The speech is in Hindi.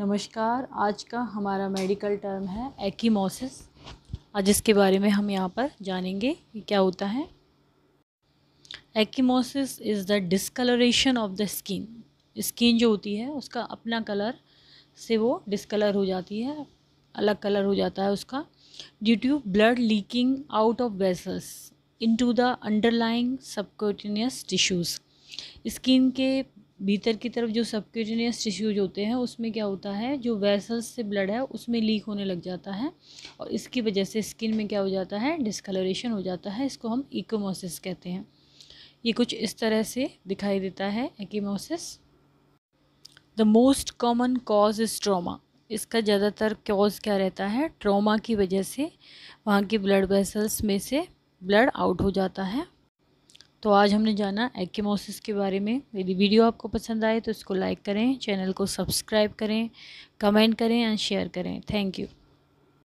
नमस्कार आज का हमारा मेडिकल टर्म है एक्कीमोसिस आज इसके बारे में हम यहाँ पर जानेंगे कि क्या होता है ecchymosis is the discoloration of the skin skin जो होती है उसका अपना कलर से वो डिसकलर हो जाती है अलग कलर हो जाता है उसका due to blood leaking out of vessels into the underlying subcutaneous tissues skin के भीतर की तरफ जो सबक्यूटेनियस टिश्यूज होते हैं उसमें क्या होता है जो वेसल्स से ब्लड है उसमें लीक होने लग जाता है और इसकी वजह से स्किन में क्या हो जाता है डिसकलरेशन हो जाता है इसको हम इकोमोसिस कहते हैं ये कुछ इस तरह से दिखाई देता है ecchymosis the most common cause is trauma इसका ज़्यादातर कॉज क्या रहता है ट्रोमा की वजह से वहाँ के ब्लड वेसल्स में से ब्लड आउट हो जाता है तो आज हमने जाना एक्मोसिस के बारे में यदि वीडियो आपको पसंद आए तो इसको लाइक करें चैनल को सब्सक्राइब करें कमेंट करें एंड शेयर करें थैंक यू